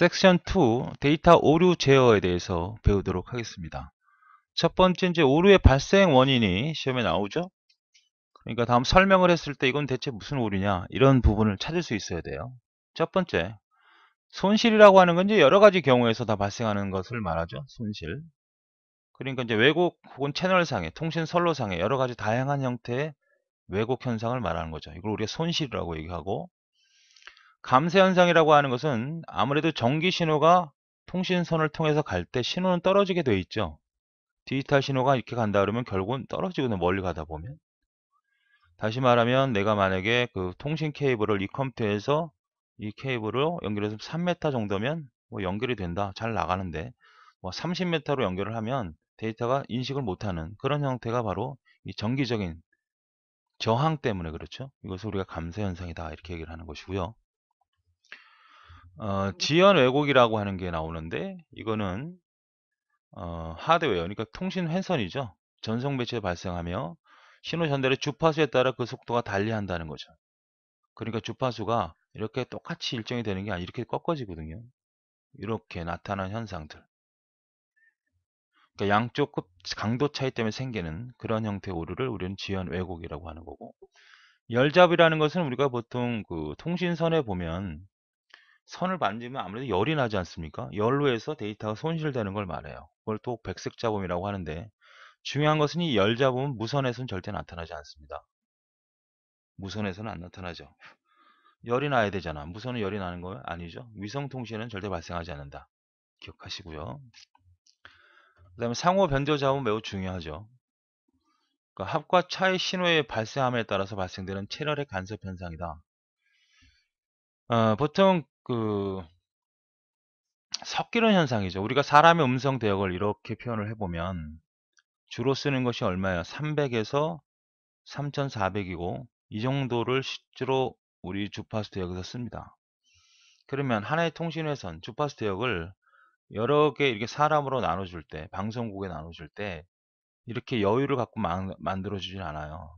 섹션 2 데이터 오류 제어에 대해서 배우도록 하겠습니다. 첫 번째 이제 오류의 발생 원인이 시험에 나오죠. 그러니까 다음 설명을 했을 때 이건 대체 무슨 오류냐 이런 부분을 찾을 수 있어야 돼요. 첫 번째 손실이라고 하는 건 이제 여러 가지 경우에서 다 발생하는 것을 말하죠. 손실. 그러니까 이제 왜곡 혹은 채널상의 통신 선로상의 여러 가지 다양한 형태의 왜곡 현상을 말하는 거죠. 이걸 우리가 손실이라고 얘기하고 감세 현상이라고 하는 것은 아무래도 전기 신호가 통신선을 통해서 갈 때 신호는 떨어지게 돼 있죠. 디지털 신호가 이렇게 간다 그러면 결국은 떨어지거든요. 멀리 가다 보면. 다시 말하면 내가 만약에 그 통신 케이블을 이 컴퓨터에서 이케이블을 연결해서 3m 정도면 뭐 연결이 된다. 잘 나가는데 뭐 30m로 연결을 하면 데이터가 인식을 못하는 그런 형태가 바로 이 정기적인 저항 때문에 그렇죠. 이것을 우리가 감세 현상이다 이렇게 얘기를 하는 것이고요. 어, 음. 지연 왜곡이라고 하는 게 나오는데 이거는 어, 하드웨어, 그러니까 통신 회선이죠. 전송 배치에 발생하며 신호 전달의 주파수에 따라 그 속도가 달리한다는 거죠. 그러니까 주파수가 이렇게 똑같이 일정이 되는 게 아니라 이렇게 꺾어지거든요. 이렇게 나타나는 현상들. 그러니까 양쪽 강도 차이 때문에 생기는 그런 형태의 오류를 우리는 지연 왜곡이라고 하는 거고 열잡이라는 것은 우리가 보통 그 통신선에 보면 선을 만지면 아무래도 열이 나지 않습니까? 열로 해서 데이터가 손실되는 걸 말해요. 그걸 또 백색 잡음이라고 하는데 중요한 것은 이 열 잡음은 무선에서는 절대 나타나지 않습니다. 무선에서는 안 나타나죠. 열이 나야 되잖아. 무선은 열이 나는 거예요? 아니죠. 위성통신은 절대 발생하지 않는다. 기억하시고요. 그 다음에 상호 변조 잡음 매우 중요하죠. 그러니까 합과 차의 신호의 발생함에 따라서 발생되는 채널의 간섭 현상이다. 어, 보통 그 섞이는 현상이죠. 우리가 사람의 음성 대역을 이렇게 표현을 해보면 주로 쓰는 것이 얼마예요? 300에서 3400이고 이 정도를 실제로 우리 주파수 대역에서 씁니다. 그러면 하나의 통신회선 주파수 대역을 여러 개 이렇게 사람으로 나눠줄 때 방송국에 나눠줄 때 이렇게 여유를 갖고 만들어주진 않아요.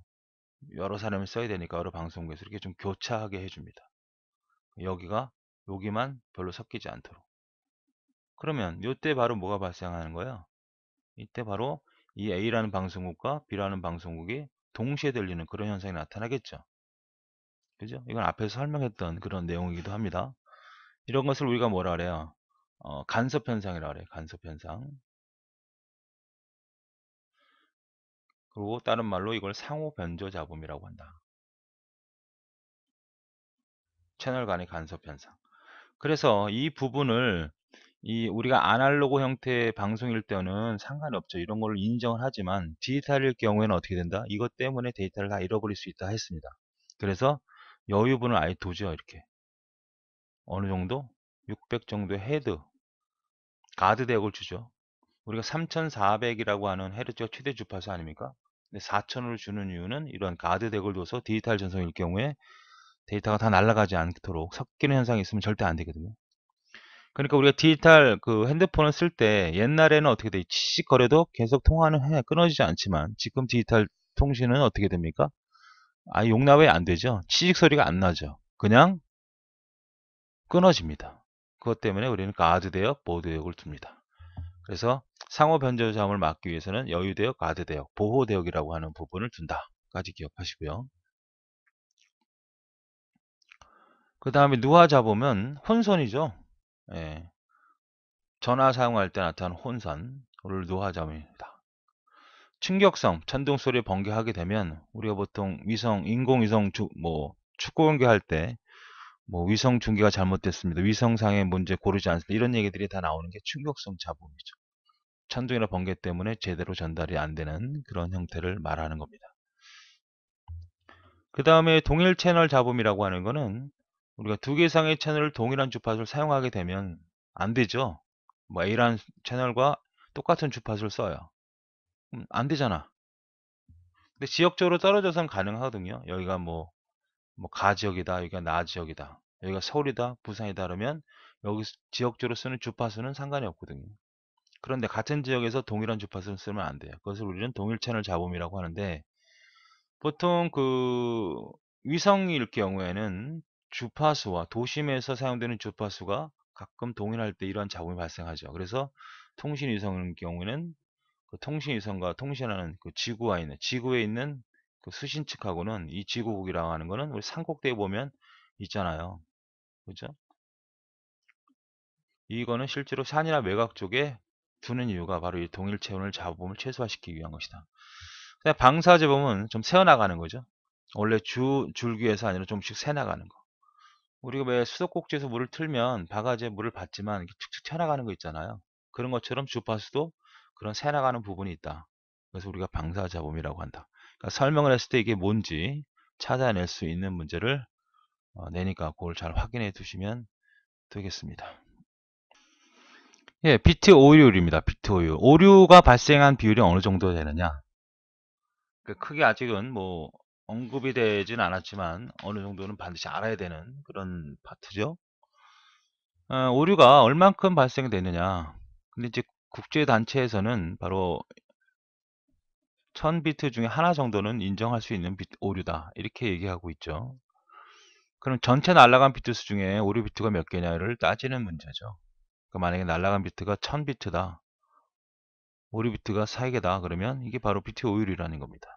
여러 사람이 써야 되니까 여러 방송국에서 이렇게 좀 교차하게 해줍니다. 여기가 여기만 별로 섞이지 않도록 그러면 이때 바로 뭐가 발생하는 거예요? 이때 바로 이 A라는 방송국과 B라는 방송국이 동시에 들리는 그런 현상이 나타나겠죠. 그죠? 이건 앞에서 설명했던 그런 내용이기도 합니다. 이런 것을 우리가 뭐라 그래요? 어, 간섭 현상이라 그래요. 간섭 현상. 그리고 다른 말로 이걸 상호 변조 잡음이라고 한다. 채널 간의 간섭 현상. 그래서 이 부분을 이 우리가 아날로그 형태의 방송일 때는 상관 없죠. 이런 걸 인정을 하지만 디지털일 경우에는 어떻게 된다? 이것 때문에 데이터를 다 잃어버릴 수 있다 했습니다. 그래서 여유분을 아예 두죠. 이렇게 어느 정도 600 정도의 헤드 가드 대역을 주죠. 우리가 3400이라고 하는 헤르츠가 최대 주파수 아닙니까? 4000을 주는 이유는 이런 가드 대역을 둬서 디지털 전송일 경우에 데이터가 다 날아가지 않도록 섞이는 현상이 있으면 절대 안 되거든요. 그러니까 우리가 디지털 그 핸드폰을 쓸 때 옛날에는 어떻게 돼? 치식거려도 계속 통화는 해 끊어지지 않지만 지금 디지털 통신은 어떻게 됩니까? 아 용납이 안 되죠. 치식 소리가 안 나죠. 그냥 끊어집니다. 그것 때문에 우리는 가드 대역, 보드 대역을 둡니다. 그래서 상호 변조점을 막기 위해서는 여유 대역, 가드 대역, 보호 대역이라고 하는 부분을 둔다까지 기억하시고요. 그 다음에 누화 잡으면 혼선이죠. 예. 전화 사용할 때 나타난 혼선을 누화 잡음입니다. 충격성, 천둥소리 번개하게 되면 우리가 보통 위성, 인공위성, 주, 뭐 축구 공개할때 뭐 위성 중계가 잘못됐습니다. 위성상의 문제 고르지 않습니다. 이런 얘기들이 다 나오는 게 충격성 잡음이죠. 천둥이나 번개 때문에 제대로 전달이 안 되는 그런 형태를 말하는 겁니다. 그 다음에 동일 채널 잡음이라고 하는 거는 우리가 두 개 이상의 채널을 동일한 주파수를 사용하게 되면 안 되죠. 뭐 A라는 채널과 똑같은 주파수를 써요. 음, 안 되잖아. 근데 지역적으로 떨어져선 가능하거든요. 여기가 뭐, 뭐, 가 지역이다. 여기가 나 지역이다. 여기가 서울이다. 부산이다. 그러면 여기 지역적으로 쓰는 주파수는 상관이 없거든요. 그런데 같은 지역에서 동일한 주파수를 쓰면 안 돼요. 그것을 우리는 동일 채널 잡음이라고 하는데, 보통 그, 위성일 경우에는 주파수와 도심에서 사용되는 주파수가 가끔 동일할 때 이러한 잡음이 발생하죠. 그래서 통신위성인 경우에는 그 통신위성과 통신하는 그 지구와 있는 지구에 있는 그 수신 측하고는 이 지구국이라고 하는 거는 우리 산꼭대에 보면 있잖아요. 그죠? 이거는 실제로 산이나 외곽 쪽에 두는 이유가 바로 이 동일 체온을 잡음을 최소화시키기 위한 것이다. 방사제범은 좀 새어나가는 거죠. 원래 주, 줄기에서 아니라 좀씩 새나가는 거. 우리가 왜 수도꼭지에서 물을 틀면 바가지에 물을 받지만 이렇게 툭툭 튀어나가는 거 있잖아요. 그런 것처럼 주파수도 그런 새나가는 부분이 있다. 그래서 우리가 방사 자범이라고 한다. 그러니까 설명을 했을 때 이게 뭔지 찾아낼 수 있는 문제를 어, 내니까 그걸 잘 확인해 두시면 되겠습니다. 예, 비트 오류입니다 비트 오류. 오류가 발생한 비율이 어느 정도 되느냐? 그 크게 아직은 뭐 언급이 되진 않았지만 어느 정도는 반드시 알아야 되는 그런 파트죠. 어, 오류가 얼만큼 발생되느냐. 근데 이제 국제단체에서는 바로 1000비트 중에 하나 정도는 인정할 수 있는 비트, 오류다. 이렇게 얘기하고 있죠. 그럼 전체 날라간 비트 수 중에 오류 비트가 몇 개냐를 따지는 문제죠. 그러니까 만약에 날라간 비트가 1000비트다. 오류 비트가 4개다. 그러면 이게 바로 비트 오율이라는 겁니다.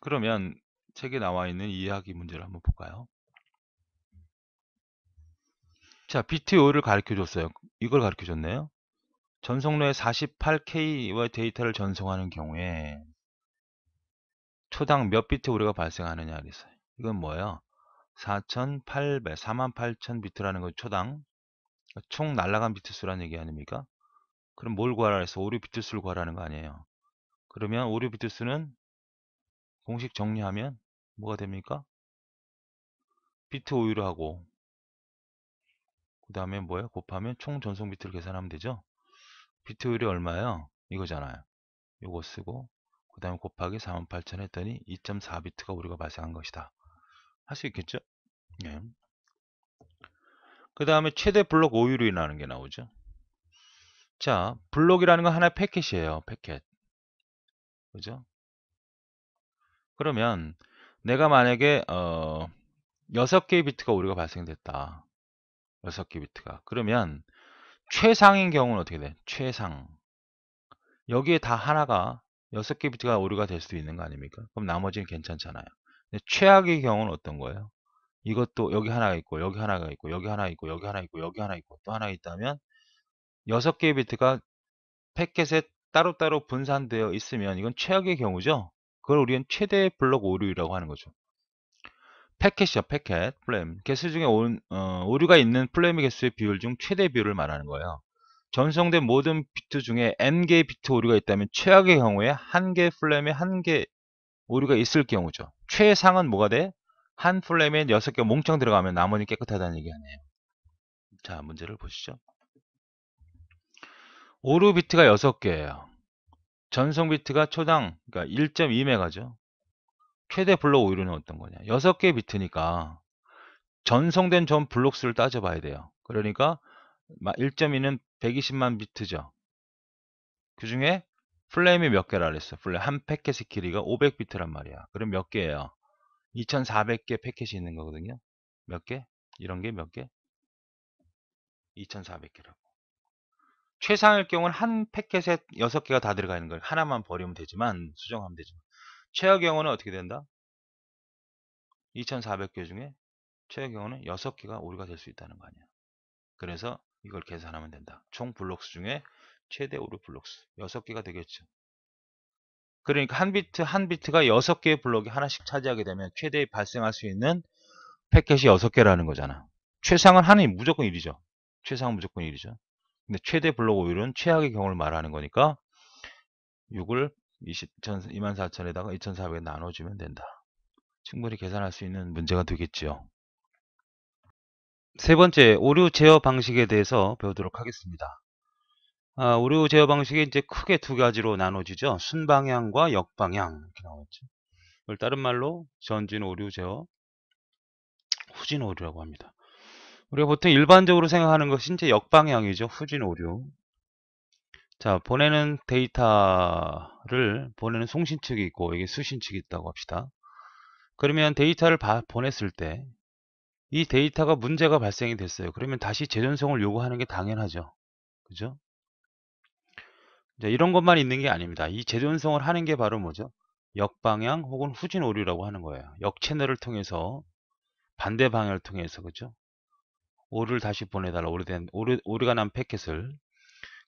그러면 책에 나와 있는 이해하기 문제를 한번 볼까요? 자, BTO를 가르쳐 줬어요. 이걸 가르쳐 줬네요. 전송로에 48K의 데이터를 전송하는 경우에 초당 몇 비트 오류가 발생하느냐 그랬어요. 이건 뭐예요? 4,800, 48,000 비트라는 거 초당 총 날라간 비트 수라는 얘기 아닙니까? 그럼 뭘 구하라 해서 오류 비트 수를 구하라는 거 아니에요. 그러면 오류 비트 수는 공식 정리하면 뭐가 됩니까? 비트 오유를 하고 그 다음에 뭐야 곱하면 총 전송 비트를 계산하면 되죠 비트 오유이 얼마예요 이거잖아요 이거 쓰고 그 다음에 곱하기 48,000 했더니 2.4비트가 우리가 발생한 것이다 할 수 있겠죠 예. 그 다음에 최대 블록 오로인하는게 나오죠 자 블록이라는 건 하나의 패킷이에요 패킷 그죠 그러면 내가 만약에 어 6개의 비트가 오류가 발생됐다. 6개 비트가. 그러면 최상인 경우는 어떻게 돼? 최상. 여기에 다 하나가 6개 비트가 오류가 될 수도 있는 거 아닙니까? 그럼 나머지는 괜찮잖아요. 근데 최악의 경우는 어떤 거예요? 이것도 여기 하나가 있고 여기 하나가 있고 여기 하나 있고 여기 하나 있고 여기 하나 있고 또 하나 있다면 6개의 비트가 패킷에 따로따로 분산되어 있으면 이건 최악의 경우죠. 그걸 우리는 최대 블록 오류라고 하는 거죠. 패킷이요, 패킷, 플레임. 개수 중에 온, 어, 오류가 있는 플레임의 개수의 비율 중 최대 비율을 말하는 거예요. 전송된 모든 비트 중에 n개의 비트 오류가 있다면 최악의 경우에 한 개의 플레임에 한 개 오류가 있을 경우죠. 최상은 뭐가 돼? 한 플레임에 6개 몽창 들어가면 나머지 깨끗하다는 얘기 아니에요. 자, 문제를 보시죠. 오류 비트가 6개예요. 전송 비트가 초당 그러니까 1.2메가죠. 최대 블록 오류는 어떤 거냐? 6개 비트니까 전송된 전 블록 수를 따져봐야 돼요. 그러니까 1.2는 120만 비트죠. 그 중에 플레임이 몇 개라 그랬어? 플레임 한 패킷의 길이가 500비트란 말이야. 그럼 몇 개예요? 2,400개 패킷이 있는 거거든요. 몇 개? 이런 게 몇 개? 2,400개라고. 최상일 경우는 한 패켓에 6개가 다 들어가 있는 걸 하나만 버리면 되지만 수정하면 되지만 최하 경우는 어떻게 된다? 2400개 중에 최하 경우는 6개가 오류가 될 수 있다는 거 아니야. 그래서 이걸 계산하면 된다. 총 블록스 중에 최대 오류 블록스 6개가 되겠죠. 그러니까 한 비트 한 비트가 6개의 블록이 하나씩 차지하게 되면 최대 발생할 수 있는 패켓이 6개라는 거잖아. 최상은 하나이 무조건 1이죠. 최상은 무조건 1이죠. 근데 최대 블록 오일은 최악의 경우를 말하는 거니까 6을 24,000에다가 2,400에 나눠주면 된다. 충분히 계산할 수 있는 문제가 되겠지요. 세 번째, 오류 제어 방식에 대해서 배우도록 하겠습니다. 아, 오류 제어 방식이 이제 크게 두 가지로 나눠지죠. 순방향과 역방향 이렇게 나왔죠. 이걸 다른 말로 전진 오류 제어, 후진 오류라고 합니다. 우리가 보통 일반적으로 생각하는 것이 이제 역방향이죠. 후진 오류. 자, 보내는 데이터를 보내는 송신 측이 있고 이게 수신 측이 있다고 합시다. 그러면 데이터를 바, 보냈을 때 이 데이터가 문제가 발생이 됐어요. 그러면 다시 재전송을 요구하는 게 당연하죠. 그죠? 자, 이런 것만 있는 게 아닙니다. 이 재전송을 하는 게 바로 뭐죠? 역방향 혹은 후진 오류라고 하는 거예요. 역채널을 통해서 반대 방향을 통해서 그죠? 오를 류 다시 보내달라. 오래된 오류 오래가 난 패킷을.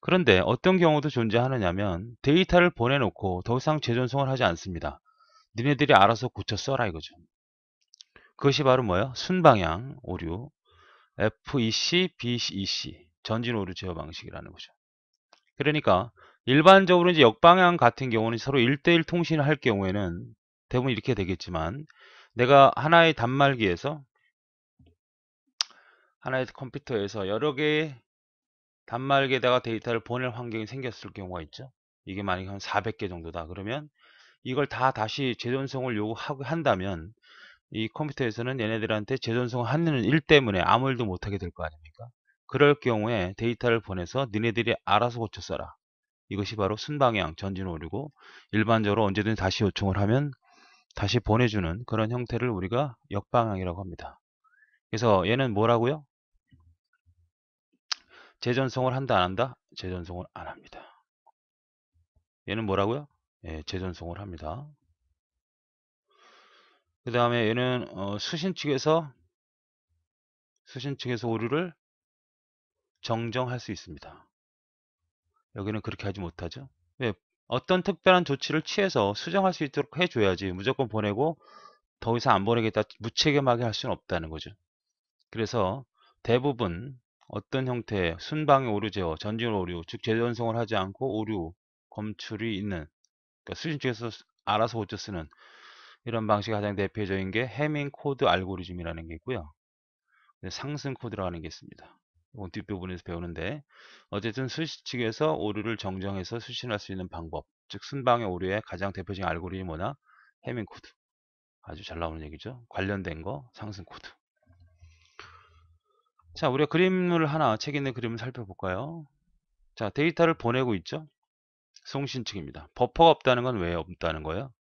그런데 어떤 경우도 존재하느냐면 데이터를 보내놓고 더 이상 재전송을 하지 않습니다. 니네들이 알아서 고쳐 써라 이거죠. 그것이 바로 뭐예요? 순방향 오류 FEC, BEC 전진 오류 제어 방식이라는 거죠. 그러니까 일반적으로 이제 역방향 같은 경우는 서로 1대1 통신을 할 경우에는 대부분 이렇게 되겠지만 내가 하나의 단말기에서 하나의 컴퓨터에서 여러 개의 단말기에다가 데이터를 보낼 환경이 생겼을 경우가 있죠. 이게 만약에 한 400개 정도다. 그러면 이걸 다 다시 재전송을 요구하고 한다면 이 컴퓨터에서는 얘네들한테 재전송을 하는 일 때문에 아무 일도 못하게 될 거 아닙니까? 그럴 경우에 데이터를 보내서 니네들이 알아서 고쳐 써라. 이것이 바로 순방향 전진오류고 일반적으로 언제든 다시 요청을 하면 다시 보내주는 그런 형태를 우리가 역방향이라고 합니다. 그래서 얘는 뭐라고요? 재전송을 한다 안 한다? 재전송을 안 합니다. 얘는 뭐라고요? 예, 재전송을 합니다. 그 다음에 얘는 어, 수신 측에서 수신 측에서 오류를 정정할 수 있습니다. 여기는 그렇게 하지 못하죠. 왜? 예, 어떤 특별한 조치를 취해서 수정할 수 있도록 해줘야지 무조건 보내고 더 이상 안 보내겠다 무책임하게 할 수는 없다는 거죠. 그래서 대부분 어떤 형태의 순방의 오류 제어, 전진 오류, 즉 재전송을 하지 않고 오류 검출이 있는 그러니까 수신 측에서 알아서 고쳐 쓰는 이런 방식이 가장 대표적인 게 해밍 코드 알고리즘이라는 게 있고요. 네, 상승 코드라는 게 있습니다. 이건 뒷부분에서 배우는데 어쨌든 수시 측에서 오류를 정정해서 수신할 수 있는 방법 즉 순방의 오류의 가장 대표적인 알고리즘이 뭐냐 해밍 코드 아주 잘 나오는 얘기죠. 관련된 거 상승 코드 자, 우리가 그림을 하나, 책 있는 그림을 살펴볼까요? 자, 데이터를 보내고 있죠? 송신 측입니다. 버퍼가 없다는 건 왜 없다는 거예요?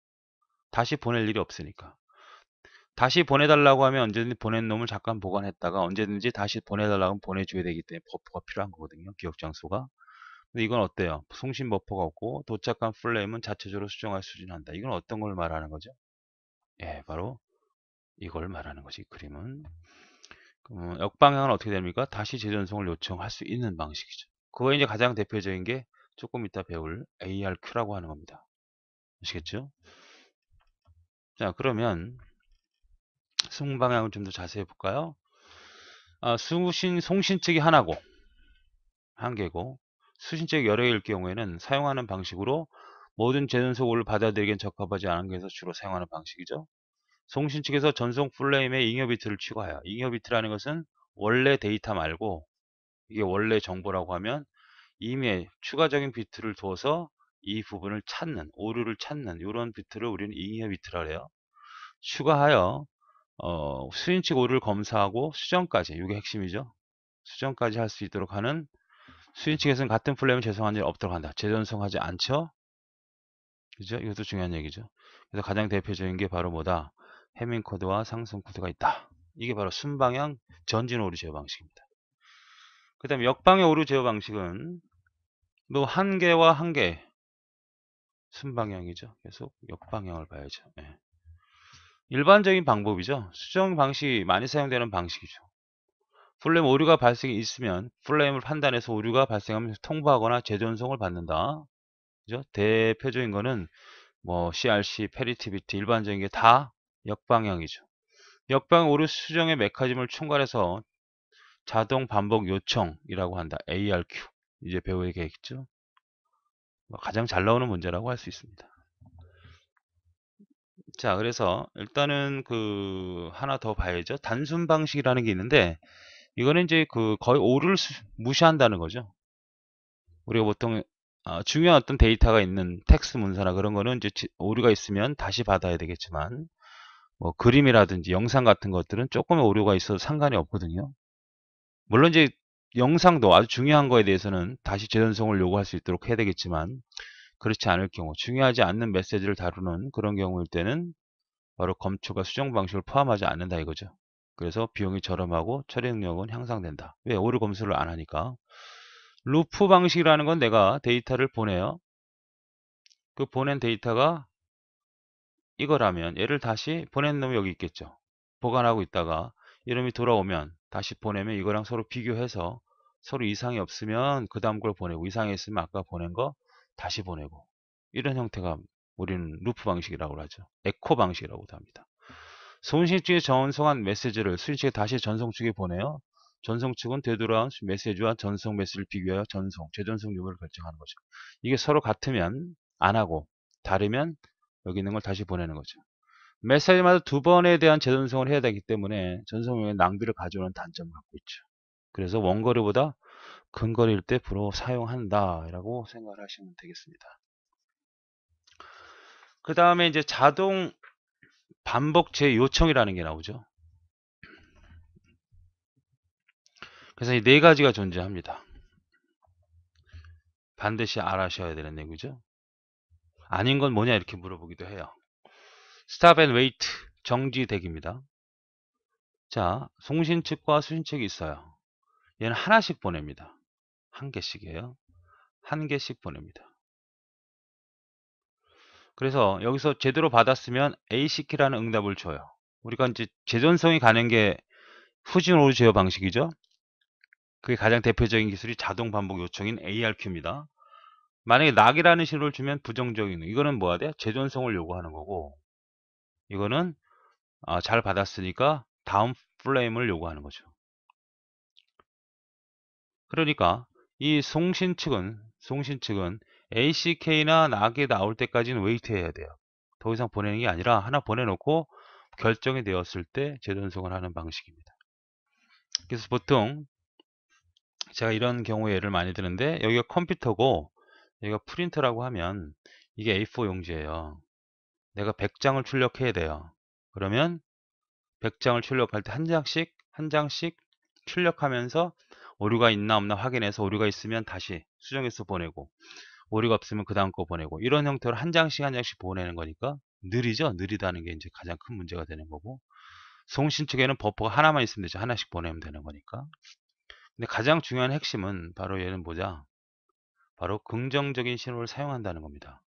다시 보낼 일이 없으니까. 다시 보내달라고 하면 언제든지 보낸 놈을 잠깐 보관했다가 언제든지 다시 보내달라고 하면 보내줘야 되기 때문에 버퍼가 필요한 거거든요. 기억 장소가. 근데 이건 어때요? 송신 버퍼가 없고 도착한 플레임은 자체적으로 수정할 수준한다. 이건 어떤 걸 말하는 거죠? 예, 바로 이걸 말하는 거지. 그림은. 그 역방향은 어떻게 됩니까? 다시 재전송을 요청할 수 있는 방식이죠. 그거 이제 가장 대표적인 게 조금 이따 배울 ARQ라고 하는 겁니다. 아시겠죠? 자, 그러면 승 방향을 좀 더 자세히 볼까요? 아, 수신 송신 측이 하나고 한 개고 수신 측 여러 개일 경우에는 사용하는 방식으로 모든 재전송을 받아들이기엔 적합하지 않은 것에서 주로 사용하는 방식이죠. 송신 측에서 전송 플레임에 잉여 비트를 추가해요. 잉여 비트라는 것은 원래 데이터 말고 이게 원래 정보라고 하면 이미 추가적인 비트를 두어서 이 부분을 찾는 오류를 찾는 이런 비트를 우리는 잉여 비트라 그래요. 추가하여 어, 수인 측 오류를 검사하고 수정까지 이게 핵심이죠. 수정까지 할 수 있도록 하는 수인 측에서는 같은 플레임을 재송한 일 없도록 한다. 재전송하지 않죠. 그죠? 이것도 중요한 얘기죠. 그래서 가장 대표적인 게 바로 뭐다? 해밍 코드와 상승 코드가 있다. 이게 바로 순방향 전진 오류 제어 방식입니다. 그 다음에 역방향 오류 제어 방식은 또한 뭐 개와 한 개 순방향이죠. 계속 역방향을 봐야죠. 네. 일반적인 방법이죠. 수정 방식이 많이 사용되는 방식이죠. 플레임 오류가 발생이 있으면 플레임을 판단해서 오류가 발생하면 통보하거나 재전송을 받는다. 그죠? 대표적인 거는 뭐 CRC, 페리티비티 일반적인 게다 역방향이죠. 역방 오류 수정의 메커니즘을 총괄해서 자동 반복 요청이라고 한다. ARQ. 이제 배우게 되겠죠. 뭐 가장 잘 나오는 문제라고 할 수 있습니다. 자, 그래서 일단은 그 하나 더 봐야죠. 단순 방식이라는 게 있는데 이거는 이제 그 거의 오류를 무시한다는 거죠. 우리가 보통 아, 중요한 어떤 데이터가 있는 텍스 트 문서나 그런 거는 이제 오류가 있으면 다시 받아야 되겠지만 뭐 그림이라든지 영상 같은 것들은 조금의 오류가 있어도 상관이 없거든요. 물론 이제 영상도 아주 중요한 거에 대해서는 다시 재전송을 요구할 수 있도록 해야 되겠지만 그렇지 않을 경우 중요하지 않는 메시지를 다루는 그런 경우일 때는 바로 검출과 수정 방식을 포함하지 않는다 이거죠. 그래서 비용이 저렴하고 처리 능력은 향상된다. 왜? 오류 검수를 안 하니까. 루프 방식이라는 건 내가 데이터를 보내요. 그 보낸 데이터가 이거라면 얘를 다시 보낸 놈이 여기 있겠죠. 보관하고 있다가 이름이 돌아오면 다시 보내면 이거랑 서로 비교해서 서로 이상이 없으면 그 다음 걸 보내고 이상이 있으면 아까 보낸 거 다시 보내고 이런 형태가 우리는 루프 방식이라고 하죠. 에코 방식이라고도 합니다. 송신 중에 전송한 메시지를 수신 측에 다시 전송 측에 보내요. 전송 측은 되돌아온 메시지와 전송 메시지를 비교하여 전송, 재전송 유무를 결정하는 거죠. 이게 서로 같으면 안 하고 다르면 여기 있는 걸 다시 보내는 거죠. 메시지마다 두 번에 대한 재전송을 해야 되기 때문에 전송의 낭비를 가져오는 단점을 갖고 있죠. 그래서 원거리보다 근거리일 때 부로 사용한다 라고 생각을 하시면 되겠습니다. 그 다음에 이제 자동 반복 재요청이라는 게 나오죠. 그래서 이 네 가지가 존재합니다. 반드시 알아셔야 되는 얘기죠 아닌 건 뭐냐 이렇게 물어보기도 해요. 스탑 앤 웨이트 정지 대기입니다. 자, 송신 측과 수신 측이 있어요. 얘는 하나씩 보냅니다. 한 개씩이에요. 한 개씩 보냅니다. 그래서 여기서 제대로 받았으면 AC키라는 응답을 줘요. 우리가 이제 재전성이 가는 게 후진 오류 제어 방식이죠. 그게 가장 대표적인 기술이 자동 반복 요청인 ARQ입니다. 만약에 낙이라는 신호를 주면 부정적인 이거는 뭐야 돼? 재존성을 요구하는 거고 이거는 아, 잘 받았으니까 다음 플레임을 요구하는 거죠. 그러니까 이 송신 측은 송신 측은 ACK나 낙이 나올 때까지는 웨이트해야 돼요. 더 이상 보내는 게 아니라 하나 보내놓고 결정이 되었을 때 재전송을 하는 방식입니다. 그래서 보통 제가 이런 경우 예를 많이 드는데 여기가 컴퓨터고 얘가 프린트라고 하면 이게 A4 용지예요. 내가 100장을 출력해야 돼요. 그러면 100장을 출력할 때 한 장씩 한 장씩 출력하면서 오류가 있나 없나 확인해서 오류가 있으면 다시 수정해서 보내고 오류가 없으면 그 다음 거 보내고 이런 형태로 한 장씩 한 장씩 보내는 거니까 느리죠 느리다는 게 이제 가장 큰 문제가 되는 거고 송신 측에는 버퍼가 하나만 있으면 되죠 하나씩 보내면 되는 거니까 근데 가장 중요한 핵심은 바로 얘는 뭐자 바로 긍정적인 신호를 사용한다는 겁니다.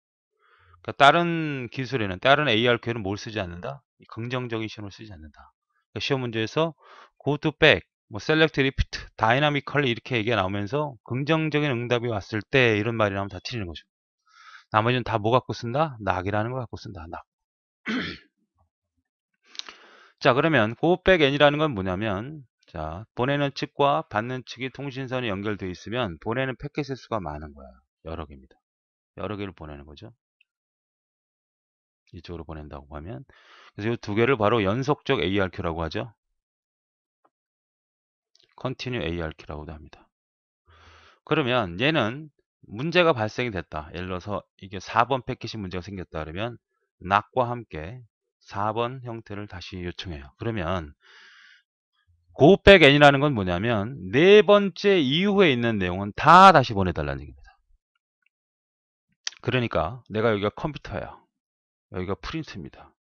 그러니까 다른 기술에는 다른 AR 퀘는 뭘 쓰지 않는다? 긍정적인 신호를 쓰지 않는다. 그러니까 시험 문제에서 go to back, 뭐 select lift, dynamically 이렇게 얘기가 나오면서 긍정적인 응답이 왔을 때 이런 말이 나오면 다 틀리는 거죠. 나머지는 다 뭐 갖고 쓴다? 낙이라는 걸 갖고 쓴다. 낙. 자 그러면 고 o b a n이라는 건 뭐냐면 자, 보내는 측과 받는 측이 통신선이 연결되어 있으면 보내는 패킷의 수가 많은 거야. 여러 개입니다. 여러 개를 보내는 거죠. 이쪽으로 보낸다고 하면 그래서 이 두 개를 바로 연속적 ARQ라고 하죠. Continue ARQ라고도 합니다. 그러면 얘는 문제가 발생이 됐다. 예를 들어서 이게 4번 패킷이 문제가 생겼다 그러면 낙과 함께 4번 형태를 다시 요청해요. 그러면 고백 n이라는 건 뭐냐면 네 번째 이후에 있는 내용은 다 다시 보내달라는 얘기입니다. 그러니까 내가 여기가 컴퓨터야. 여기가 프린트입니다.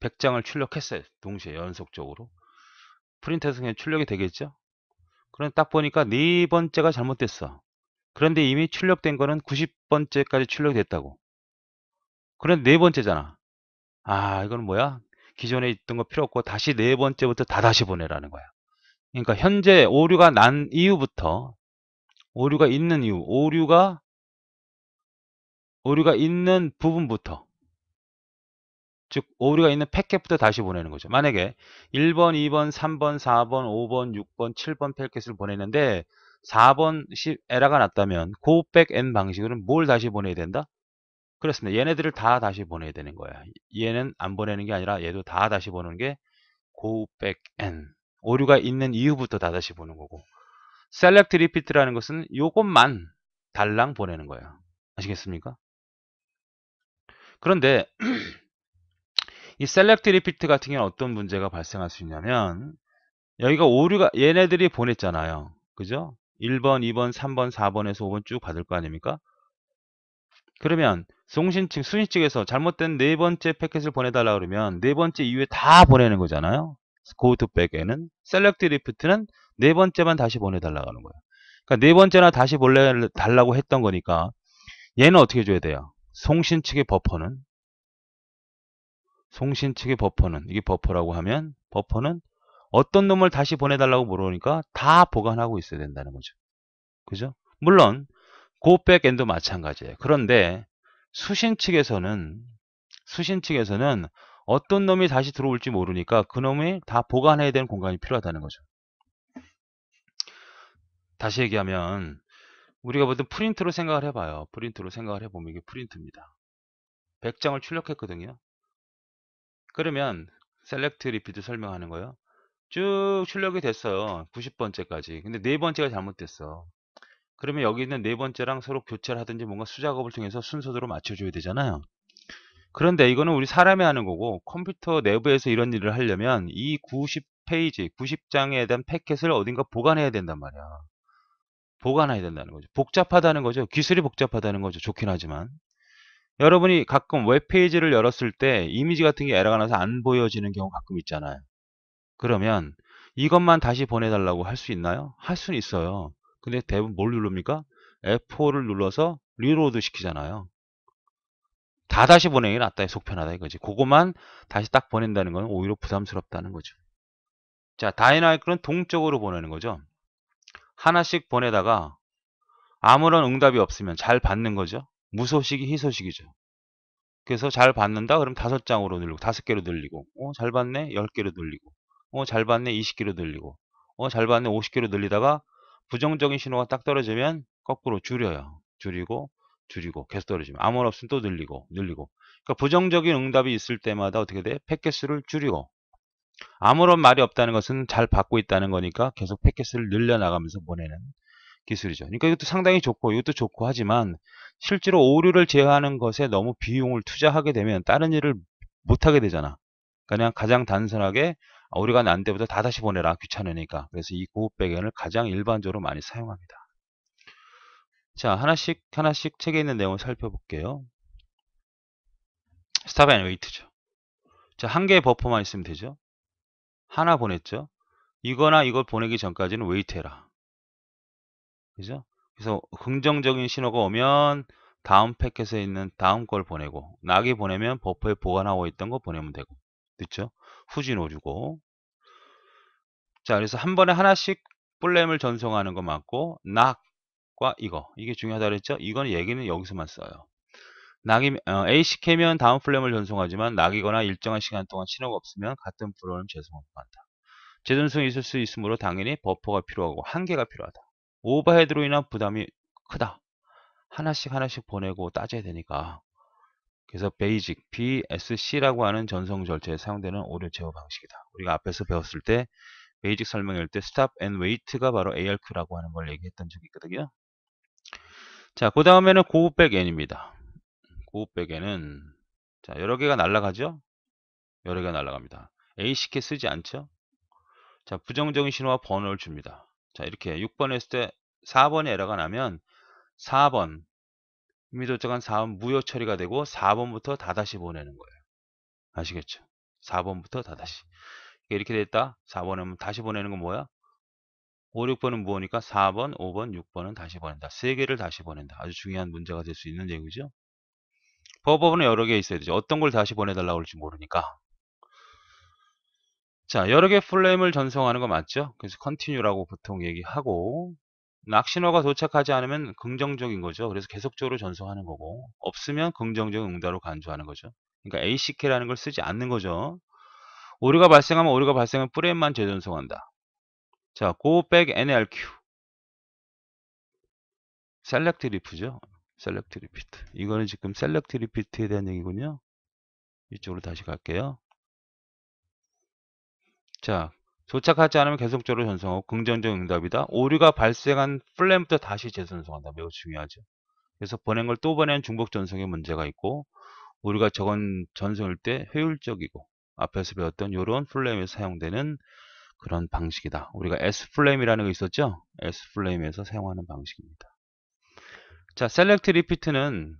100장을 출력했어요. 동시에 연속적으로. 프린트에서 그냥 출력이 되겠죠? 그런데딱 보니까 네 번째가 잘못됐어. 그런데 이미 출력된 거는 90번째까지 출력됐다고. 그런데 네 번째잖아. 아, 이건 뭐야? 기존에 있던 거 필요 없고 다시 네 번째부터 다 다시 보내라는 거야. 그러니까 현재 오류가 난 이후부터 오류가 있는 이유, 오류가 오류가 있는 부분부터 즉 오류가 있는 패킷부터 다시 보내는 거죠. 만약에 1번, 2번, 3번, 4번, 5번, 6번, 7번 패킷을 보내는데 4번 10 에러가 났다면 고백 n 방식으로 는뭘 다시 보내야 된다? 그렇습니다. 얘네들을 다 다시 보내야 되는 거야. 얘는 안 보내는 게 아니라 얘도 다 다시 보는 게 고백 n 오류가 있는 이유부터 다다시 보는 거고 select repeat라는 것은 요것만 달랑 보내는 거예요. 아시겠습니까? 그런데 이 select repeat 같은 경우는 어떤 문제가 발생할 수 있냐면 여기가 오류가 얘네들이 보냈잖아요. 그죠? 1번, 2번, 3번, 4번에서 5번 쭉 받을 거 아닙니까? 그러면 송신측, 순위 측에서 잘못된 네 번째 패킷을 보내달라 그러면 네 번째 이후에 다 보내는 거잖아요. 고우트 백에는 셀렉트 리프트는 네 번째만 다시 보내달라고 하는 거예요. 그러니까 네 번째나 다시 보내달라고 했던 거니까 얘는 어떻게 줘야 돼요? 송신 측의 버퍼는 송신 측의 버퍼는 이게 버퍼라고 하면 버퍼는 어떤 놈을 다시 보내달라고 물어오니까 다 보관하고 있어야 된다는 거죠. 그죠? 물론 고백엔도 마찬가지예요. 그런데 수신 측에서는 수신 측에서는 어떤 놈이 다시 들어올지 모르니까 그 놈이 다 보관해야 되는 공간이 필요하다는 거죠. 다시 얘기하면 우리가 보통 프린트로 생각을 해봐요. 프린트로 생각을 해보면 이게 프린트입니다. 100장을 출력했거든요. 그러면 셀렉트 리피드 설명하는 거예요. 쭉 출력이 됐어요. 90번째까지. 근데 네 번째가 잘못됐어. 그러면 여기 있는 네 번째랑 서로 교체를 하든지 뭔가 수작업을 통해서 순서대로 맞춰줘야 되잖아요. 그런데 이거는 우리 사람이 하는 거고 컴퓨터 내부에서 이런 일을 하려면 이 90페이지, 90장에 대한 패킷을 어딘가 보관해야 된단 말이야. 보관해야 된다는 거죠. 복잡하다는 거죠. 기술이 복잡하다는 거죠. 좋긴 하지만. 여러분이 가끔 웹페이지를 열었을 때 이미지 같은 게 에러가 나서 안 보여지는 경우 가끔 있잖아요. 그러면 이것만 다시 보내달라고 할 수 있나요? 할 수는 있어요. 근데 대부분 뭘 누릅니까? F4를 눌러서 리로드 시키잖아요. 다 다시 보내는 게 낫다. 속편하다 이거지. 그거만 다시 딱 보낸다는 건 오히려 부담스럽다는 거죠. 자, 다이나믹은 이 동적으로 보내는 거죠. 하나씩 보내다가 아무런 응답이 없으면 잘 받는 거죠. 무소식이 희소식이죠. 그래서 잘 받는다? 그럼 다섯 장으로 늘리고, 다섯 개로 늘리고, 어, 잘 받네? 열 개로 늘리고, 어, 잘 받네? 이십 개로 늘리고, 어, 잘 받네? 오십 개로 늘리다가 부정적인 신호가 딱 떨어지면 거꾸로 줄여요. 줄이고, 줄이고 계속 떨어지면 아무 없으면 또 늘리고 늘리고 그러니까 부정적인 응답이 있을 때마다 어떻게 돼? 패킷수를 줄이고 아무런 말이 없다는 것은 잘 받고 있다는 거니까 계속 패킷을 늘려나가면서 보내는 기술이죠. 그러니까 이것도 상당히 좋고 이것도 좋고 하지만 실제로 오류를 제어하는 것에 너무 비용을 투자하게 되면 다른 일을 못하게 되잖아. 그러니까 그냥 가장 단순하게 오류가 아, 난 데부터 다 다시 보내라 귀찮으니까. 그래서 이 고급 배경을 가장 일반적으로 많이 사용합니다. 자, 하나씩 하나씩 책에 있는 내용을 살펴볼게요. 스탑 앤 웨이트죠. 자, 한 개의 버퍼만 있으면 되죠. 하나 보냈죠. 이거나 이걸 보내기 전까지는 웨이트 해라. 그죠? 그래서 긍정적인 신호가 오면 다음 패킷에 있는 다음 걸 보내고 낙이 보내면 버퍼에 보관하고 있던 거 보내면 되고 됐죠? 후진 오류고 자 그래서 한 번에 하나씩 플렘을 전송하는 거 맞고 낙과 이거 이게 중요하다 그랬죠? 이건 얘기는 여기서만 써요. 낙이 어, ACK면 다음 플레임을 전송하지만 낙이거나 일정한 시간 동안 신호가 없으면 같은 프로그램 재송을 한다. 재전송이 있을 수 있으므로 당연히 버퍼가 필요하고 한계가 필요하다. 오버헤드로 인한 부담이 크다. 하나씩 하나씩 보내고 따져야 되니까. 그래서 베이직 BSC라고 하는 전송 절차에 사용되는 오류 제어 방식이다. 우리가 앞에서 배웠을 때 베이직 설명일 때 스탑 앤 웨이트가 바로 ARQ라고 하는 걸 얘기했던 적이 있거든요. 자, 그 다음에는 고우백 N입니다. 고우백 N은 자, 여러 개가 날아가죠? 여러 개가 날아갑니다. ACK 쓰지 않죠? 자, 부정적인 신호와 번호를 줍니다. 자, 이렇게 6번 했을 때 4번에 에러가 나면 4번 이미 도착한 4번 무효 처리가 되고 4번부터 다다시 보내는 거예요. 아시겠죠? 4번부터 다다시. 이렇게 됐다. 4번에 다시 보내는 건 뭐야? 5, 6번은 뭐니까 4번, 5번, 6번은 다시 보낸다. 3개를 다시 보낸다. 아주 중요한 문제가 될 수 있는 얘기죠. 버법은 여러 개 있어야 되죠. 어떤 걸 다시 보내달라고 할지 모르니까. 자, 여러 개 플레임을 전송하는 거 맞죠? 그래서 컨티뉴라고 보통 얘기하고 낙신호가 도착하지 않으면 긍정적인 거죠. 그래서 계속적으로 전송하는 거고 없으면 긍정적인 응답으로 간주하는 거죠. 그러니까 ACK라는 걸 쓰지 않는 거죠. 오류가 발생하면 오류가 발생하면 프레임만 재전송한다. 자, go back nrq. select repeat죠. select repeat. 이거는 지금 select repeat에 대한 얘기군요. 이쪽으로 다시 갈게요. 자, 도착하지 않으면 계속적으로 전송하고 긍정적 응답이다. 오류가 발생한 플랜부터 다시 재전송한다. 매우 중요하죠. 그래서 보낸 걸 또 보낸 중복 전송에 문제가 있고 우리가 적은 전송일 때 효율적이고 앞에서 배웠던 이런 플랜에 사용되는 그런 방식이다. 우리가 sflame이라는 거 있었죠? sflame에서 사용하는 방식입니다. 자, select repeat는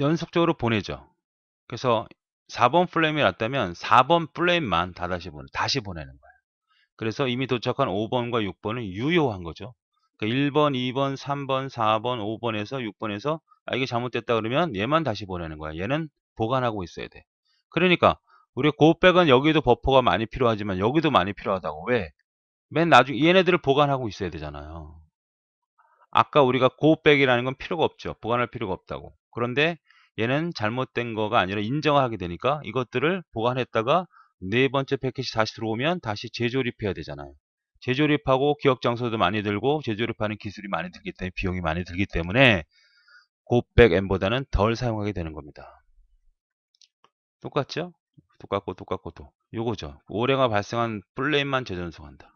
연속적으로 보내죠. 그래서 4번 플레임이 났다면 4번 플레임만 다시, 보내, 다시 보내는 거예요. 그래서 이미 도착한 5번과 6번은 유효한 거죠. 그러니까 1번, 2번, 3번, 4번, 5번에서 6번에서 아, 이게 잘못됐다 그러면 얘만 다시 보내는 거야. 얘는 보관하고 있어야 돼. 그러니까 우리 고백은 여기도 버퍼가 많이 필요하지만 여기도 많이 필요하다고 왜? 맨 나중에 얘네들을 보관하고 있어야 되잖아요. 아까 우리가 고백이라는 건 필요가 없죠. 보관할 필요가 없다고. 그런데 얘는 잘못된 거가 아니라 인정하게 되니까 이것들을 보관했다가 네 번째 패킷이 다시 들어오면 다시 재조립해야 되잖아요. 재조립하고 기억 장소도 많이 들고 재조립하는 기술이 많이 들기 때문에 비용이 많이 들기 때문에 고백 M보다는 덜 사용하게 되는 겁니다. 똑같죠? 똑같고 똑같고 또 요거죠. 오래가 발생한 플레임만 재전송한다.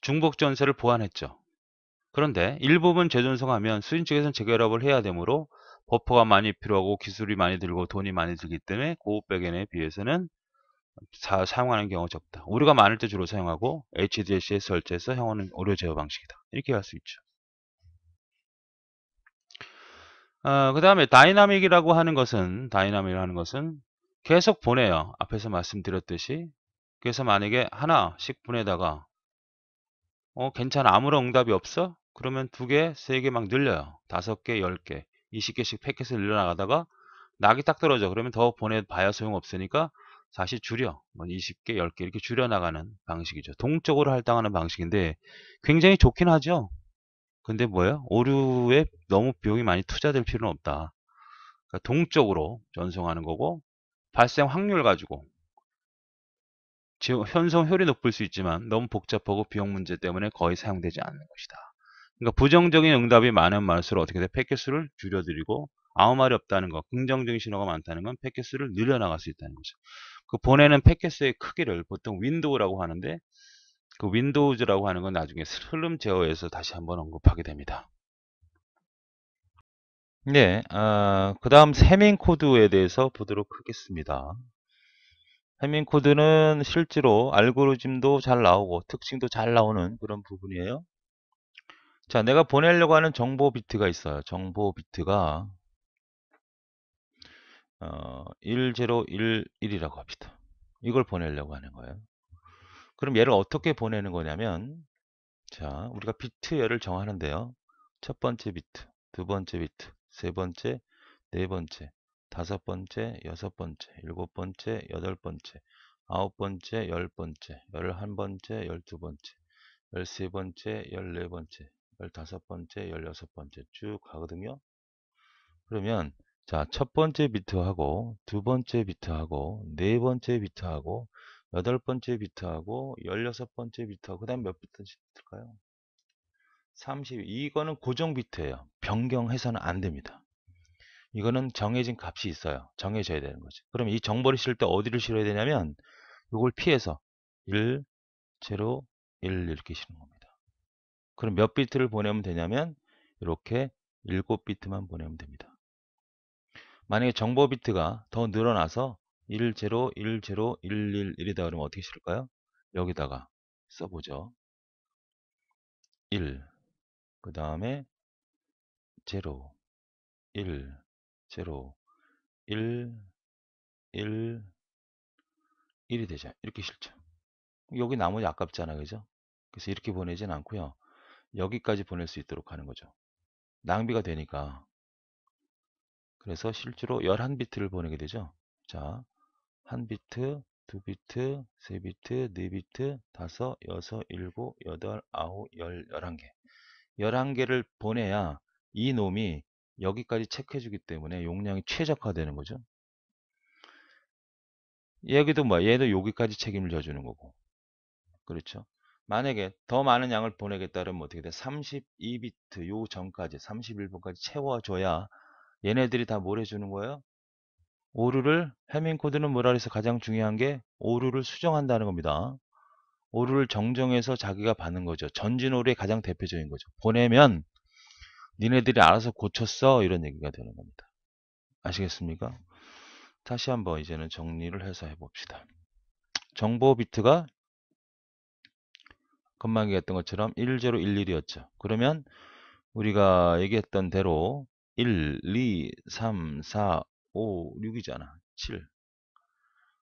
중복 전세를 보완했죠. 그런데 일부분 재전송하면 수인 측에서는 재결합을 해야 되므로 버퍼가 많이 필요하고 기술이 많이 들고 돈이 많이 들기 때문에 고급 백엔에 비해서는 사, 사용하는 경우가 적다. 우리가 많을 때 주로 사용하고 HDLC에 설치해서 형원는 오류 제어 방식이다. 이렇게 할 수 있죠. 어, 그 다음에 다이나믹이라고 하는 것은 다이나믹이라는 것은 계속 보내요. 앞에서 말씀드렸듯이. 그래서 만약에 하나씩 보내다가 어 괜찮아 아무런 응답이 없어? 그러면 두 개, 세 개 막 늘려요. 다섯 개, 열 개, 이십 개씩 패킷을 늘려나가다가 낙이 딱 떨어져. 그러면 더 보내봐야 소용없으니까 다시 줄여. 뭐 20개, 10개 이렇게 줄여나가는 방식이죠. 동적으로 할당하는 방식인데 굉장히 좋긴 하죠. 근데 뭐예요? 오류에 너무 비용이 많이 투자될 필요는 없다. 그러니까 동적으로 전송하는 거고 발생 확률 가지고 현성 효율이 높을 수 있지만 너무 복잡하고 비용 문제 때문에 거의 사용되지 않는 것이다. 그러니까 부정적인 응답이 많은 말수로 어떻게 돼? 패킷 수를 줄여드리고 아무 말이 없다는 것, 긍정적인 신호가 많다는 건 패킷 수를 늘려나갈 수 있다는 거죠. 그 보내는 패킷 수의 크기를 보통 윈도우라고 하는데 그 윈도우즈라고 하는 건 나중에 슬럼 제어에서 다시 한번 언급하게 됩니다. 네, 아, 그 다음 세밍 코드에 대해서 보도록 하겠습니다. 세밍 코드는 실제로 알고리즘도 잘 나오고 특징도 잘 나오는 그런 부분이에요. 자, 내가 보내려고 하는 정보 비트가 있어요. 정보 비트가 어, 1011이라고 합시다. 이걸 보내려고 하는 거예요. 그럼 얘를 어떻게 보내는 거냐면 자, 우리가 비트열을 정하는데요. 첫 번째 비트, 두 번째 비트, 세 번째, 네 번째, 다섯 번째, 여섯 번째, 일곱 번째, 여덟 번째, 아홉 번째, 열 번째, 열한 번째, 열두 번째, 열 세 번째, 열 네 번째, 열다섯 번째, 열여섯 번째 쭉 가거든요. 그러면 자, 첫 번째 비트하고 두 번째 비트하고 네 번째 비트하고 여덟 번째 비트하고 열여섯 번째 비트하고 그다음 몇 비트씩 들까요? 30 이거는 고정 비트예요. 변경해서는 안 됩니다. 이거는 정해진 값이 있어요. 정해져야 되는 거죠. 그럼 이 정보를 실을 때 어디를 실어야 되냐면 이걸 피해서 1, 0, 1 이렇게 실는 겁니다. 그럼 몇 비트를 보내면 되냐면 이렇게 7비트만 보내면 됩니다. 만약에 정보 비트가 더 늘어나서 1, 0, 1, 0, 1, 1, 1이다 그러면 어떻게 실을까요? 여기다가 써보죠. 1그 다음에 0, 1, 0, 1, 1, 1이 되죠. 이렇게 실죠. 여기 나머지 아깝잖아. 그죠? 그래서 이렇게 보내진 않고요. 여기까지 보낼 수 있도록 하는 거죠. 낭비가 되니까. 그래서 실제로 11비트를 보내게 되죠. 자, 1 비트, 2 비트, 3 비트, 4 비트, 5, 6, 7, 8, 9, 10, 1 1 개. 11개를 보내야 이 놈이 여기까지 체크해주기 때문에 용량이 최적화되는 거죠. 여기도 뭐 얘도 여기까지 책임을 져주는 거고. 그렇죠? 만약에 더 많은 양을 보내겠다 그러면 어떻게 돼? 32비트 요 전까지 31분까지 채워줘야 얘네들이 다 뭘 해주는 거예요? 오류를 해밍 코드는 뭐라 해서 가장 중요한 게 오류를 수정한다는 겁니다. 오류를 정정해서 자기가 받는 거죠. 전진 오류의 가장 대표적인 거죠. 보내면 니네들이 알아서 고쳤어 이런 얘기가 되는 겁니다. 아시겠습니까? 다시 한번 이제는 정리를 해서 해봅시다. 정보 비트가 금방 얘기했던 것처럼 1011이었죠. 그러면 우리가 얘기했던 대로 1, 2, 3, 4, 5, 6이잖아. 7.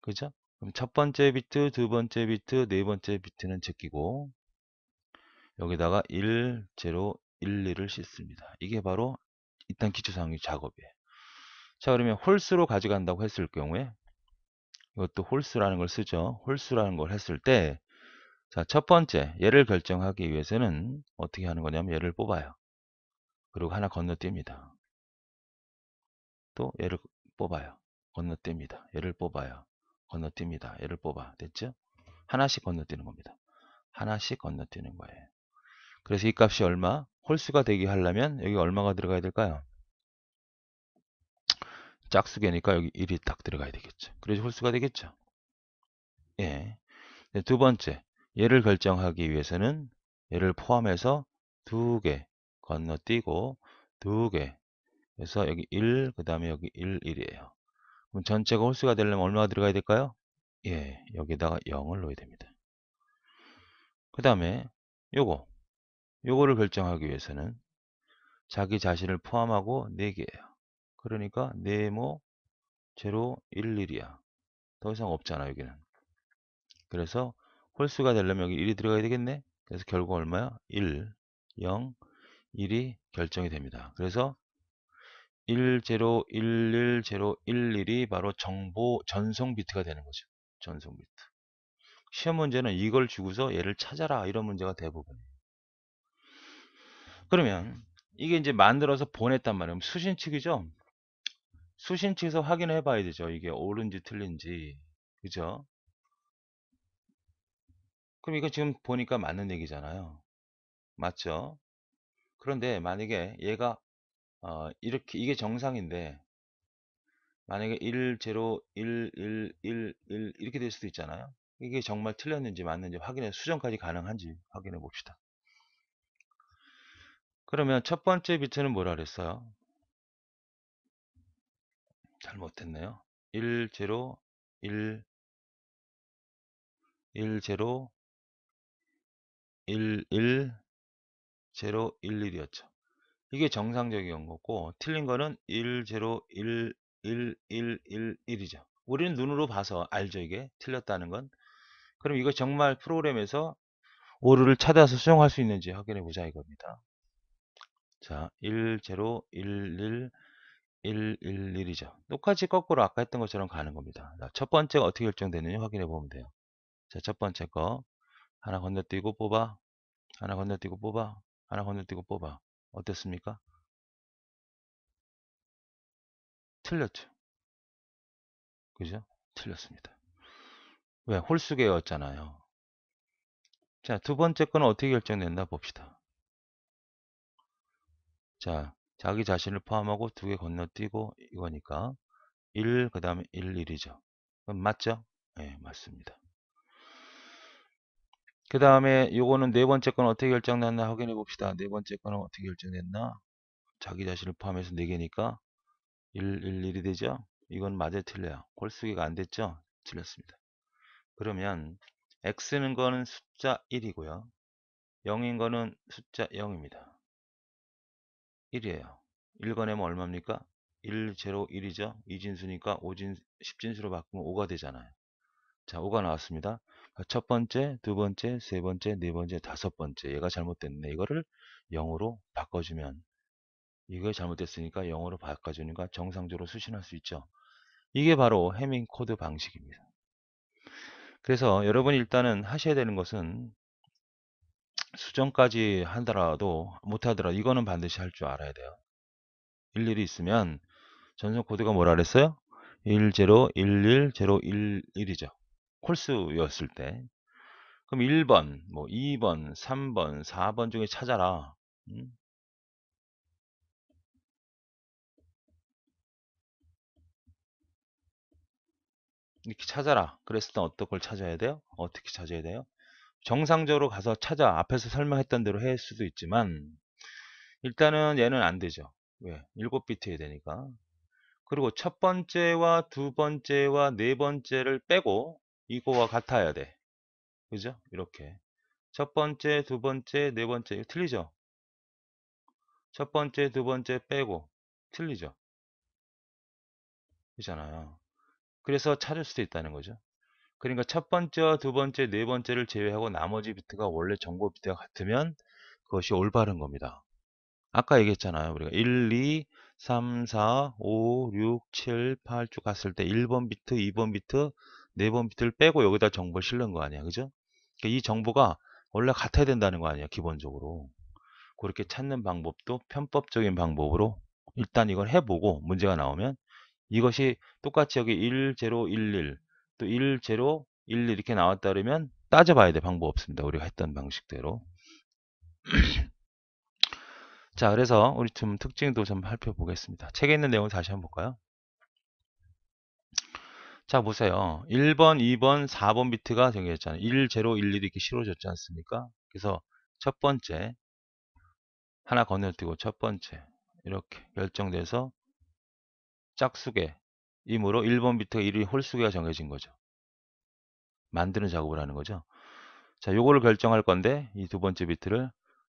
그죠? 그럼 첫 번째 비트, 두 번째 비트, 네 번째 비트는 제끼고 여기다가 1, 0, 1, 2를 씻습니다. 이게 바로 일단 기초상위 작업이에요. 자 그러면 홀수로 가져간다고 했을 경우에 이것도 홀수라는 걸 쓰죠. 홀수라는 걸 했을 때 자, 첫 번째 얘를 결정하기 위해서는 어떻게 하는 거냐면 얘를 뽑아요. 그리고 하나 건너뜁니다. 또 얘를 뽑아요. 건너뜁니다. 얘를 뽑아요. 건너뜁니다. 얘를 뽑아. 됐죠? 하나씩 건너뛰는 겁니다. 하나씩 건너뛰는 거예요. 그래서 이 값이 얼마? 홀수가 되게 하려면 여기 얼마가 들어가야 될까요? 짝수개니까 여기 1이 딱 들어가야 되겠죠. 그래서 홀수가 되겠죠. 예. 두 번째, 얘를 결정하기 위해서는 얘를 포함해서 두 개 건너뛰고 두 개. 그래서 여기 1, 그 다음에 여기 1, 1이에요. 그럼 전체가 홀수가 되려면 얼마가 들어가야 될까요? 예, 여기다가 에 0을 넣어야 됩니다. 그 다음에 요거, 요거를 결정하기 위해서는 자기 자신을 포함하고 4개예요. 그러니까 네모 제로 1, 1이야. 더 이상 없잖아 여기는. 그래서 홀수가 되려면 여기 1이 들어가야 되겠네. 그래서 결과 얼마야? 1, 0, 1이 결정이 됩니다. 그래서 101011이 1 바로 정보 전송 비트가 되는 거죠. 전송 비트. 시험 문제는 이걸 주고서 얘를 찾아라 이런 문제가 대부분이에요. 그러면 이게 이제 만들어서 보냈단 말이에요. 수신 측이죠. 수신 측에서 확인해 봐야 되죠. 이게 옳은지 틀린지. 그죠? 그럼 이거 지금 보니까 맞는 얘기잖아요. 맞죠? 그런데 만약에 얘가 어, 이렇게 이게 정상인데 만약에 1, 0, 1, 1, 1, 1 이렇게 될 수도 있잖아요. 이게 정말 틀렸는지 맞는지 확인해 수정까지 가능한지 확인해 봅시다. 그러면 첫 번째 비트는 뭐라 그랬어요? 잘못했네요. 1, 0, 1, 1, 0, 1, 1, 0, 1, 1이었죠. 이게 정상적인 거고 틀린 거는 1, 0, 1, 1, 1, 1, 1이죠. 우리는 눈으로 봐서 알죠. 이게 틀렸다는 건. 그럼 이거 정말 프로그램에서 오류를 찾아서 수정할 수 있는지 확인해 보자 이겁니다. 자, 1, 0, 1, 1, 1, 1, 1이죠. 똑같이 거꾸로 아까 했던 것처럼 가는 겁니다. 첫 번째가 어떻게 결정되는지 확인해 보면 돼요. 자, 첫 번째 거. 하나 건너뛰고 뽑아. 하나 건너뛰고 뽑아. 하나 건너뛰고 뽑아. 어땠습니까? 틀렸죠. 그죠? 틀렸습니다. 왜? 홀수계였잖아요. 자, 두 번째 건 어떻게 결정됐나 봅시다. 자, 자기 자신을 포함하고 두 개 건너뛰고 이거니까 1, 그 다음에 1, 1이죠. 맞죠? 예, 네, 맞습니다. 그 다음에 요거는 네 번째 건 어떻게 결정됐나 확인해 봅시다. 네 번째 건은 어떻게 결정됐나? 자기 자신을 포함해서 네개니까 1, 1, 1이 되죠? 이건 맞아 틀려요. 홀수기가 안 됐죠? 틀렸습니다. 그러면 x는 거는 숫자 1이고요. 0인 거는 숫자 0입니다. 1이에요. 1건에면 얼마입니까? 1, 0, 1이죠? 2진수니까 5진, 10진수로 바꾸면 5가 되잖아요. 자, 5가 나왔습니다. 그러니까 첫 번째, 두 번째, 세 번째, 네 번째, 다섯 번째. 얘가 잘못됐네. 이거를 0으로 바꿔주면 이거 잘못됐으니까 0으로 바꿔주니까 정상적으로 수신할 수 있죠. 이게 바로 해밍 코드 방식입니다. 그래서 여러분이 일단은 하셔야 되는 것은 수정까지 하더라도 못하더라도 이거는 반드시 할 줄 알아야 돼요. 일일이 있으면 전송 코드가 뭐라 그랬어요? 101011이죠. 콜스였을 때 그럼 1번, 뭐 2번, 3번, 4번 중에 찾아라. 음? 이렇게 찾아라. 그랬을 땐 어떤 걸 찾아야 돼요? 어떻게 찾아야 돼요? 정상적으로 가서 찾아. 앞에서 설명했던 대로 할 수도 있지만 일단은 얘는 안 되죠. 왜? 예, 7비트에 되니까. 그리고 첫 번째와 두 번째와 네 번째를 빼고 이거와 같아야 돼. 그죠? 이렇게. 첫 번째, 두 번째, 네 번째. 이거 틀리죠? 첫 번째, 두 번째 빼고. 틀리죠? 그잖아요. 그래서 찾을 수도 있다는 거죠. 그러니까 첫 번째와 두 번째, 네 번째를 제외하고 나머지 비트가 원래 정보 비트와 같으면 그것이 올바른 겁니다. 아까 얘기했잖아요. 우리가 1, 2, 3, 4, 5, 6, 7, 8 쭉 갔을 때 1번 비트, 2번 비트, 네번버 밑을 빼고 여기다 정보를 실는 거 아니야. 그죠? 그러니까 이 정보가 원래 같아야 된다는 거 아니야. 기본적으로. 그렇게 찾는 방법도 편법적인 방법으로 일단 이걸 해보고 문제가 나오면 이것이 똑같이 여기 1011, 또 1011 이렇게 나왔다 그러면 따져봐야 돼. 방법 없습니다. 우리가 했던 방식대로. 자, 그래서 우리 좀 특징도 좀 살펴보겠습니다. 책에 있는 내용 다시 한번 볼까요? 자 보세요 1번 2번 4번 비트가 정해졌잖아요 1 0 1 1 이렇게 실어졌지 않습니까 그래서 첫 번째 하나 건너뛰고 첫 번째 이렇게 결정돼서 짝수계 이므로 1번 비트가 1위 홀수계가 정해진 거죠 만드는 작업을 하는 거죠 자 요거를 결정할 건데 이 두 번째 비트를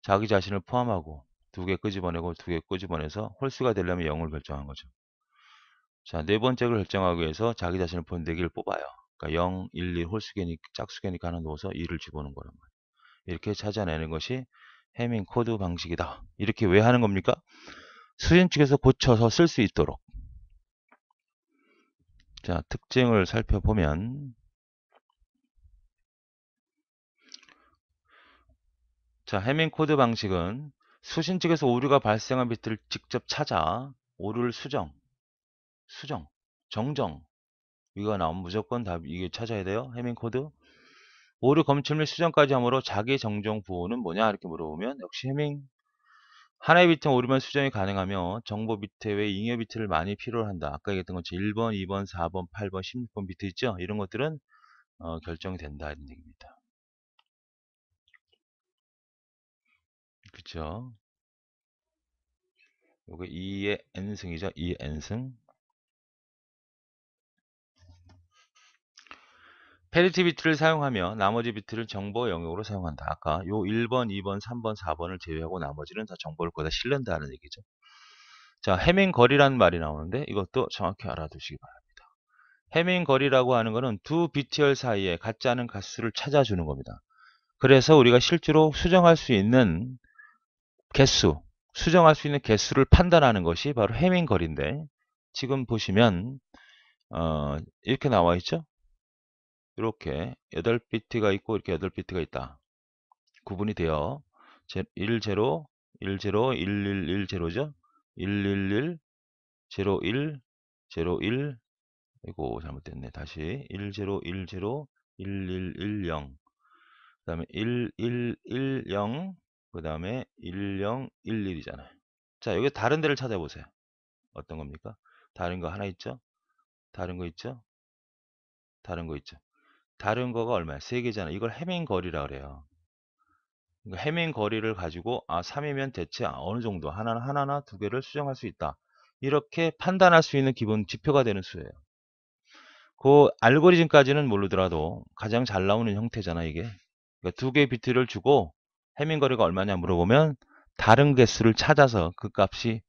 자기 자신을 포함하고 두 개 끄집어내고 두 개 끄집어내서 홀수가 되려면 0을 결정한 거죠 자, 네 번째 를 결정하기 위해서 자기 자신을 본네 개를 뽑아요. 그러니까 0, 1, 2홀수개니 짝수개니까 하나 넣어서 2를 집어넣는 거란 말이에요. 이렇게 찾아내는 것이 해밍 코드 방식이다. 이렇게 왜 하는 겁니까? 수신 측에서 고쳐서 쓸 수 있도록. 자, 특징을 살펴보면 자, 해밍 코드 방식은 수신 측에서 오류가 발생한 비트를 직접 찾아 오류를 수정, 수정, 정정 이거 나오면 무조건 답 이게 찾아야 돼요. 해밍 코드. 오류 검출 및 수정까지 함으로 자기 정정 부호는 뭐냐 이렇게 물어보면 역시 해밍 하나의 비트 오류만 수정이 가능하며 정보 비트 외 잉여 비트를 많이 필요로 한다. 아까 얘기했던 것처럼 1번, 2번, 4번, 8번, 16번 비트 있죠? 이런 것들은 어, 결정이 된다 이런 얘기입니다. 그쵸? 요게 2의 n승이죠. 2n승. 의 페리티 비트를 사용하며 나머지 비트를 정보 영역으로 사용한다. 아까 요 1번, 2번, 3번, 4번을 제외하고 나머지는 다 정보를 거다 실른다는 얘기죠. 자, 해밍 거리라는 말이 나오는데 이것도 정확히 알아두시기 바랍니다. 해밍 거리라고 하는 것은 두 비트열 사이에 같지 않은 가수를 찾아주는 겁니다. 그래서 우리가 실제로 수정할 수 있는 개수, 수정할 수 있는 개수를 판단하는 것이 바로 해밍 거리인데 지금 보시면 어, 이렇게 나와 있죠. 이렇게 8비트가 있고 이렇게 8비트가 있다. 구분이 되어 10, 10, 10, 1110 0죠? 111 01 01 이거 잘못됐네. 다시 1010 1110 그다음에 1110 그다음에 1011이잖아요. 자, 여기 다른 데를 찾아보세요. 어떤 겁니까? 다른 거 하나 있죠? 다른 거 있죠? 다른 거 있죠? 다른 거가 얼마야? 3개잖아. 이걸 헤밍 거리라 그래요. 그 그러니까 헤밍 거리를 가지고 아 3이면 대체 어느 정도 하나 하나나 두 개를 수정할 수 있다. 이렇게 판단할 수 있는 기본 지표가 되는 수예요. 그 알고리즘까지는 모르더라도 가장 잘 나오는 형태잖아 이게. 그러니까 두 개의 비트를 주고 헤밍 거리가 얼마냐 물어보면 다른 개수를 찾아서 그 값이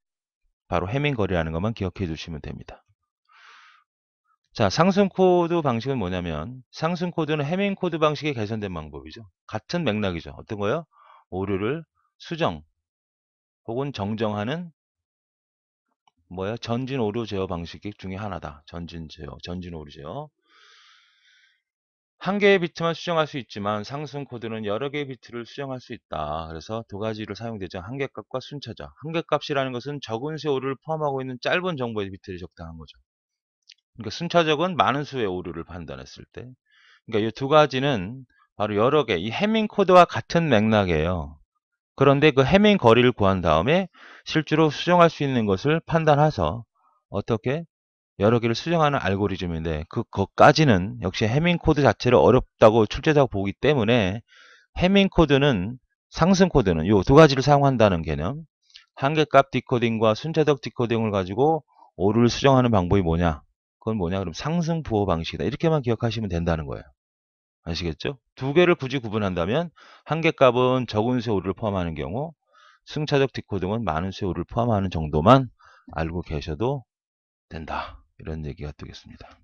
바로 헤밍 거리라는 것만 기억해 주시면 됩니다. 자, 상승 코드 방식은 뭐냐면 상승 코드는 해밍 코드 방식이 개선된 방법이죠. 같은 맥락이죠. 어떤 거요? 오류를 수정 혹은 정정하는 뭐야? 전진 오류 제어 방식 중에 하나다. 전진 제어, 전진 오류 제어. 한 개의 비트만 수정할 수 있지만 상승 코드는 여러 개의 비트를 수정할 수 있다. 그래서 두가지로 사용되죠. 한계값과 순차적 한계값이라는 것은 적은 세 오류를 포함하고 있는 짧은 정보의 비트를 적당한 거죠. 그러니까 순차적은 많은 수의 오류를 판단했을 때. 그러니까 이 두 가지는 바로 여러 개, 이 해밍 코드와 같은 맥락이에요. 그런데 그 해밍 거리를 구한 다음에 실제로 수정할 수 있는 것을 판단해서 어떻게 여러 개를 수정하는 알고리즘인데 그, 그것까지는 역시 해밍 코드 자체를 어렵다고 출제자가 보기 때문에 해밍 코드는 상승 코드는 이 두 가지를 사용한다는 개념 한계값 디코딩과 순차적 디코딩을 가지고 오류를 수정하는 방법이 뭐냐 그건 뭐냐 그럼 상승 부호 방식이다 이렇게만 기억하시면 된다는 거예요 아시겠죠? 두 개를 굳이 구분한다면 한 개 값은 적은 수의 오류를 포함하는 경우 승차적 디코딩은 많은 수의 오류를 포함하는 정도만 알고 계셔도 된다 이런 얘기가 되겠습니다